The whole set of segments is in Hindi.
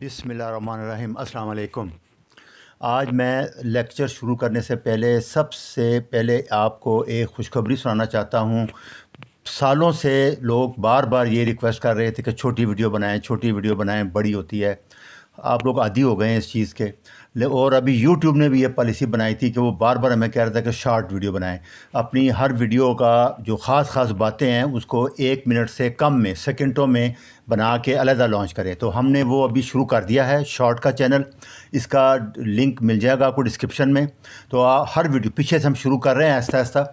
बिसमीम् अल्लाम आज मैं लेक्चर शुरू करने से पहले सबसे पहले आपको एक खुशखबरी सुनाना चाहता हूँ सालों से लोग बार बार ये रिक्वेस्ट कर रहे थे कि छोटी वीडियो बनाएं छोटी वीडियो बनाएं बड़ी होती है आप लोग आदि हो गए हैं इस चीज़ के और अभी YouTube ने भी ये पॉलिसी बनाई थी कि वो बार बार हमें कह रहा था कि शॉर्ट वीडियो बनाएं अपनी हर वीडियो का जो ख़ास ख़ास बातें हैं उसको एक मिनट से कम में सेकंडों में बना के अलहदा लॉन्च करें तो हमने वो अभी शुरू कर दिया है शॉर्ट का चैनल इसका लिंक मिल जाएगा आपको डिस्क्रिप्शन में तो हर वीडियो पीछे से हम शुरू कर रहे हैं आहिस्ता आहिस्ता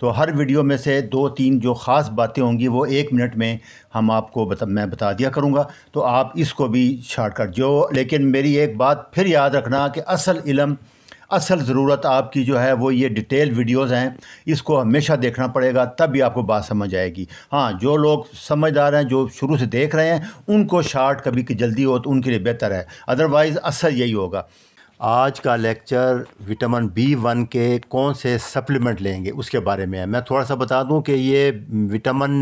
तो हर वीडियो में से दो तीन जो ख़ास बातें होंगी वो एक मिनट में हम आपको बता मैं बता दिया करूँगा तो आप इसको भी शॉर्टकट जो लेकिन मेरी एक बात फिर याद रखना कि असल इलम असल ज़रूरत आपकी जो है वो ये डिटेल वीडियोस हैं इसको हमेशा देखना पड़ेगा तब भी आपको बात समझ आएगी हाँ जो लोग समझदार हैं जो शुरू से देख रहे हैं उनको शार्ट कभी की जल्दी हो तो उनके लिए बेहतर है अदरवाइज़ असर यही होगा आज का लेक्चर विटामिन बी वन के कौन से सप्लीमेंट लेंगे उसके बारे में है मैं थोड़ा सा बता दूं कि ये विटामिन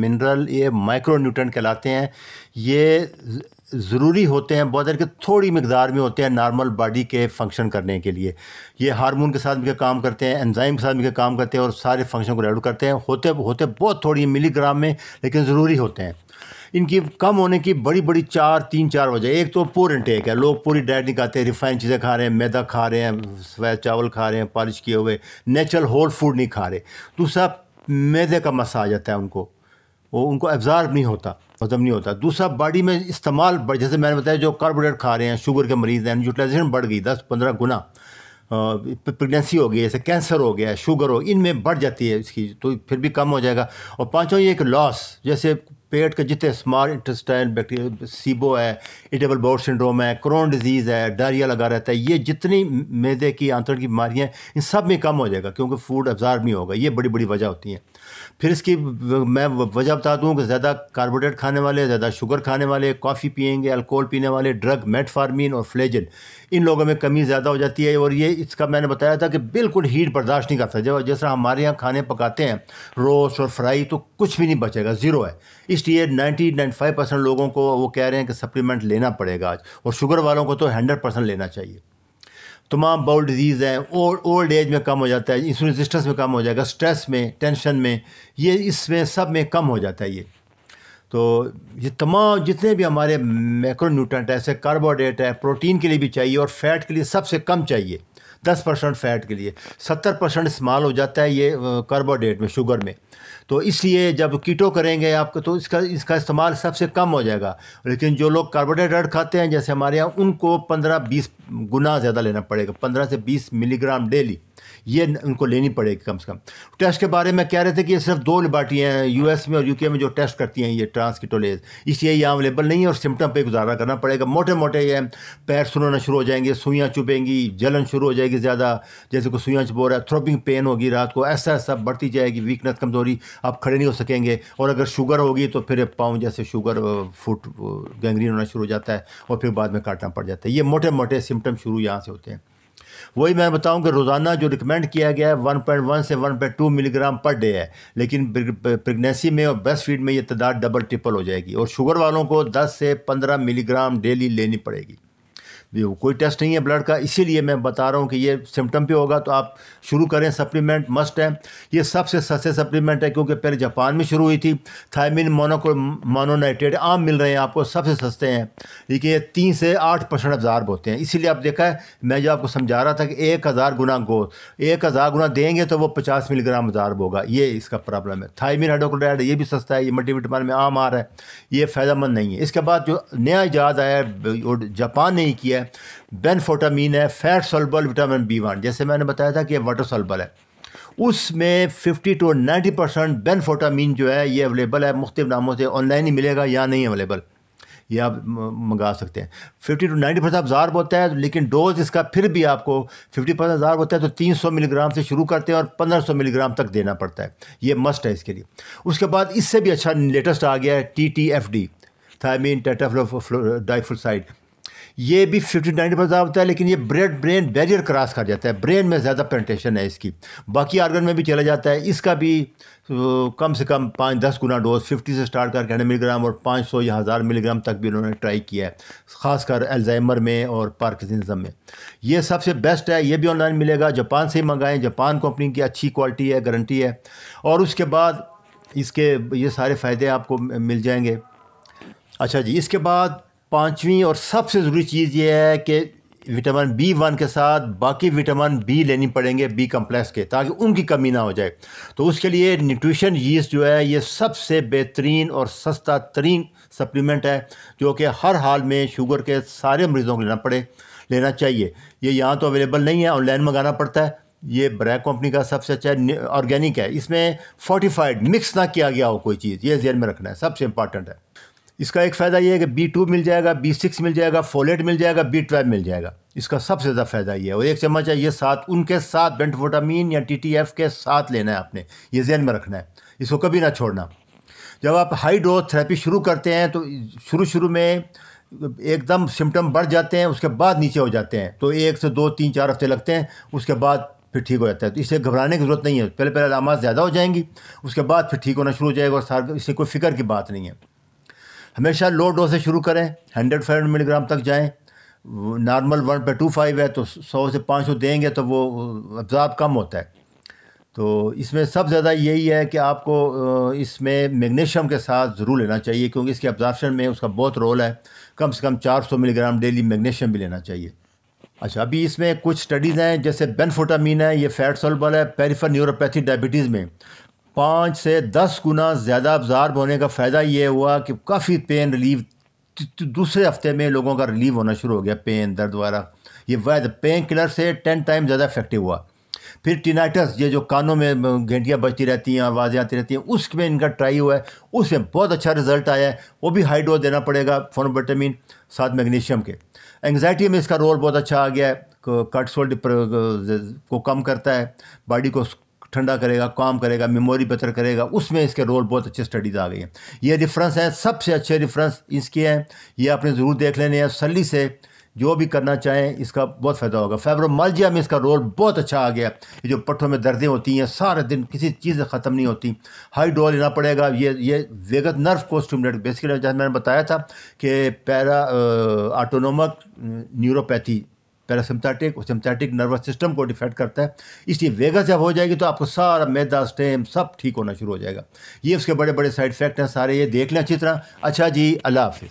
मिनरल ये माइक्रो न्यूट्रन कहलाते हैं ये ज़रूरी होते हैं बहुत के थोड़ी मकदार में होते हैं नॉर्मल बॉडी के फंक्शन करने के लिए ये हार्मोन के साथ मिलकर काम करते हैं एंजाइम के साथ मिलकर काम करते हैं और सारे फंक्शन को रेड करते हैं होते होते बहुत थोड़ी मिलीग्राम में लेकिन ज़रूरी होते हैं इनकी कम होने की बड़ी बड़ी चार तीन चार वजह एक तो पोर इनटेक है लोग पूरी डाइट नहीं खाते रिफाइंड चीज़ें खा रहे हैं मैदा खा रहे हैं सफ़ेद चावल खा रहे हैं पॉलिश किए हुए नेचुरल होल फूड नहीं खा रहे दूसरा मैदे का मसा आ जाता है उनको वो उनको एब्ज़ार्ब नहीं होता हजम मतलब नहीं होता दूसरा बॉडी में इस्तेमाल जैसे मैंने बताया जो कार्बोहाइड्रेट खा रहे हैं शुगर के मरीज़ हैं यूटिलाइजेशन बढ़ गई दस पंद्रह गुना प्रेगनेंसी हो गई जैसे कैंसर हो गया शुगर हो इनमें बढ़ जाती है इसकी तो फिर भी कम हो जाएगा और पाँचों ये एक लॉस जैसे पेट के जितने स्मार इंटेस्टाइन बैक्टीरिया सीबो है इटेबल बोर्ड सिंड्रोम है क्रोन डिजीज़ है डायरिया लगा रहता है ये जितनी मैदे की आंतरण की बीमारियाँ इन सब में कम हो जाएगा क्योंकि फूड अब्जार नहीं होगा ये बड़ी बड़ी वजह होती हैं फिर इसकी मैं वजह बता दूँ कि ज़्यादा कार्बोहाइड्रेट खाने वाले ज़्यादा शुगर खाने वाले कॉफ़ी पियेंगे अल्कोहल पीने वाले ड्रग मेटफार्मिन और फ्लेजन इन लोगों में कमी ज़्यादा हो जाती है और ये इसका मैंने बताया था कि बिल्कुल हीट बर्दाश्त नहीं करता जब जैसा हमारे यहाँ खाने पकाते हैं रोस्ट और फ्राई तो कुछ भी नहीं बचेगा ज़ीरो है इसलिए नाइन्टी नाइन फाइव परसेंट लोगों को वो कह रहे हैं कि सप्लीमेंट लेना पड़ेगा आज और शुगर वालों को तो हंड्रेड परसेंट लेना चाहिए तमाम बाउल डिजीज़ है और ओल्ड एज में कम हो जाता है इंसुलिन रेजिस्टेंस में कम हो जाएगा स्ट्रेस में टेंशन में ये इसमें सब में कम हो जाता है ये तो ये तमाम जितने भी हमारे मैक्रोन्यूट्रेंट ऐसे है कार्बोहाइड्रेट है प्रोटीन के लिए भी चाहिए और फैट के लिए सबसे कम चाहिए दस परसेंट फैट के लिए सत्तर परसेंट इस्तेमाल हो जाता है ये कार्बोडेट में शुगर में तो इसलिए जब कीटो करेंगे आपको तो इसका इसका इस्तेमाल सबसे कम हो जाएगा लेकिन जो लोग कार्बोहाइड्रेट खाते हैं जैसे हमारे यहाँ उनको पंद्रह बीस गुना ज़्यादा लेना पड़ेगा पंद्रह से बीस मिलीग्राम डेली ये उनको लेनी पड़ेगी कम से कम टेस्ट के बारे में कह रहे थे कि ये सिर्फ दो लिबार्टियाँ हैं यूएस में और यूके में जो टेस्ट करती हैं ये ट्रांसकिटोलेज इसलिए ये अवेलेबल नहीं है और सिम्टम पर गुजारा करना पड़ेगा मोटे मोटे ये पैर सुनाना शुरू हो जाएंगे सुइयाँ चुपेंगी जलन शुरू हो जाएगी ज़्यादा जैसे कोई सुइयाँ चुप हो रहा है थ्रोपिंग पेन होगी रात को ऐसा ऐसा बढ़ती जाएगी वीकनेस कमज़ोरी आप खड़े नहीं हो सकेंगे और अगर शुगर होगी तो फिर पाँव जैसे शुगर फुट गैंग्रीन होना शुरू हो जाता है और फिर बाद में काटना पड़ जाता है ये मोटे मोटे सिम्टम शुरू यहाँ से होते हैं वही मैं बताऊं कि रोज़ाना जो रिकमेंड किया गया है वन पॉइंट वन से one point two milligram per day है लेकिन प्रेगनेंसी में और ब्रेस्ट फीड में ये तादाद डबल ट्रिपल हो जाएगी और शुगर वालों को दस से पंद्रह मिलीग्राम डेली लेनी पड़ेगी भी हो कोई टेस्ट नहीं है ब्लड का इसीलिए मैं बता रहा हूँ कि ये सिम्टम पे होगा तो आप शुरू करें सप्लीमेंट मस्ट है ये सबसे सस्ते सप्लीमेंट है क्योंकि पहले जापान में शुरू हुई थी थायमिन मोनोको मोनोनाइट्रेट आम मिल रहे हैं आपको सबसे सस्ते हैं लेकिन ये तीन से आठ परसेंट अब्जार्ब होते हैं इसीलिए आप देखा है मैं जो आपको समझा रहा था कि एक हज़ार गुना गो एक हज़ार गुना देंगे तो वो पचास मिलीग्राम अब्जार्ब होगा ये इसका प्रॉब्लम है थायमिन हाइड्रोक्लोराइड ये भी सस्ता है ये मल्टीविटामिन में आम आ रहा है ये फ़ायदेमंद नहीं है इसके बाद जो नया इजाज़ आया है जापान ने ही किया है बेनफोटामीन है fat soluble vitamin B one जैसे मैंने बताया था कि वाटर सोलबल है उसमें 50 टू 90 परसेंट बेनफोटामीन जो है ये अवेलेबल है मुख्तु नामों से ऑनलाइन ही मिलेगा या नहीं अवेलेबल ये आप मंगा सकते हैं 50 टू 90 परसेंट अब्जार्ब होता है लेकिन डोज इसका फिर भी आपको 50 परसेंट अब्जार्ब होता है तो 300 मिलीग्राम से शुरू करते हैं और 1500 मिलीग्राम तक देना पड़ता है ये मस्ट है इसके लिए उसके बाद इससे भी अच्छा लेटेस्ट आ गया है T T F D thiamine टेटाफ्लो डाइफुलसाइड ये भी फिफ्टी नाइन्टी परसेंट होता है लेकिन ये ब्रेड ब्रेन बैरियर क्रॉस कर जाता है ब्रेन में ज़्यादा पेंटेशन है इसकी बाकी आर्गन में भी चला जाता है इसका भी कम से कम पाँच दस गुना डोज फिफ्टी से स्टार्ट करके हंड्रेड मिलीग्राम और पाँच सौ या हज़ार मिलीग्राम तक भी उन्होंने ट्राई किया है खासकर एल्जाइमर में और पार्किसम में ये सबसे बेस्ट है ये भी ऑनलाइन मिलेगा जापान से ही मंगाएं जापान कंपनी की अच्छी क्वालिटी है गारंटी है और उसके बाद इसके ये सारे फ़ायदे आपको मिल जाएंगे अच्छा जी इसके बाद पाँचवीं और सबसे ज़रूरी चीज़ ये है कि विटामिन बी वन के साथ बाकी विटामिन बी लेनी पड़ेंगे बी कम्प्लेक्स के ताकि उनकी कमी ना हो जाए तो उसके लिए न्यूट्रिशन यीस्ट जो है ये सबसे बेहतरीन और सस्ता तरीन सप्लीमेंट है जो कि हर हाल में शुगर के सारे मरीज़ों को लेना पड़े लेना चाहिए ये यहाँ तो अवेलेबल नहीं है ऑनलाइन मंगाना पड़ता है ये ब्रैक कंपनी का सबसे अच्छा ऑर्गेनिक है इसमें फोर्टिफाइड मिक्स ना किया गया हो कोई चीज़ ये जहन में रखना है सबसे इंपॉर्टेंट है इसका एक फ़ायदा ये है कि बी टू मिल जाएगा बी सिक्स मिल जाएगा फोलेट मिल जाएगा बी ट्वेल्व मिल जाएगा इसका सबसे ज़्यादा फ़ायदा ये है और एक चम्मच है ये साथ उनके साथ बेंटवोटामीन या टी टी एफ़ के साथ लेना है आपने ये जहन में रखना है इसको कभी ना छोड़ना जब आप हाई डोज थेरेपी शुरू करते हैं तो शुरू शुरू में एकदम सिम्टम बढ़ जाते हैं उसके बाद नीचे हो जाते हैं तो एक से दो तीन चार हफ्ते लगते हैं उसके बाद फिर ठीक हो जाता है तो इसे घबराने की ज़रूरत नहीं है पहले पहले अलामत ज़्यादा हो जाएंगी उसके बाद फिर ठीक होना शुरू हो जाएगा और इससे कोई फिक्र की बात नहीं है हमेशा लो डोज से शुरू करें हंड्रेड फाइव मिलीग्राम तक जाएँ नॉर्मल वन पे टू फाइव है तो सौ से पाँच सौ देंगे तो वो अफजाब कम होता है तो इसमें सब ज़्यादा यही है कि आपको इसमें मैग्नीशियम के साथ ज़रूर लेना चाहिए क्योंकि इसके अब्जार्शन में उसका बहुत रोल है कम से कम 400 मिलीग्राम डेली मैग्नीशियम भी लेना चाहिए अच्छा अभी इसमें कुछ स्टडीज़ हैं जैसे बेनफोटामीन है ये फैट सोलबल है पेरीफर न्यूरोपैथी डायबिटीज़ में पाँच से दस गुना ज़्यादा अब्जार्ब होने का फ़ायदा ये हुआ कि काफ़ी पेन रिलीव दूसरे हफ्ते में लोगों का रिलीव होना शुरू हो गया पेन दर्द वगैरह ये वैद पेन किलर से टेन टाइम ज़्यादा इफेक्टिव हुआ फिर टिनाइटस ये जो कानों में घंटियाँ बजती रहती हैं आवाज़ें आती रहती हैं उसमें इनका ट्राई हुआ है उसमें बहुत अच्छा रिजल्ट आया है वो भी हाई डोज देना पड़ेगा फोनोविटामिन साथ मैग्नीशियम के एंगजाइटी में इसका रोल बहुत अच्छा आ गया है कॉर्टिसोल को कम करता है बॉडी को ठंडा करेगा काम करेगा मेमोरी बेहतर करेगा उसमें इसके रोल बहुत अच्छे स्टडीज़ आ गई हैं ये रिफरेंस हैं सबसे अच्छे रिफरेंस इसके हैं ये आपने ज़रूर देख लेने हैं सली से जो भी करना चाहें इसका बहुत फ़ायदा होगा फेब्रोमल्जिया में इसका रोल बहुत अच्छा आ गया ये जो पट्ठों में दर्दें होती हैं सारे दिन किसी चीज़ ख़त्म नहीं होती हाई डोल लेना पड़ेगा ये ये वेगत नर्व को स्टिमुलेट बेसिकली जैसे मैंने बताया था कि पैरा ऑटोनोमक न्यूरोपैथी पैरासिम्पथेटिक और सिम्पथेटिक नर्वस सिस्टम को डिफेक्ट करता है इसलिए वेगा जब हो जाएगी तो आपको सारा मैदा स्टेम सब ठीक होना शुरू हो जाएगा ये उसके बड़े बड़े साइड इफेक्ट हैं सारे ये देख लें अच्छी तरह अच्छा जी अल्लाह हाफि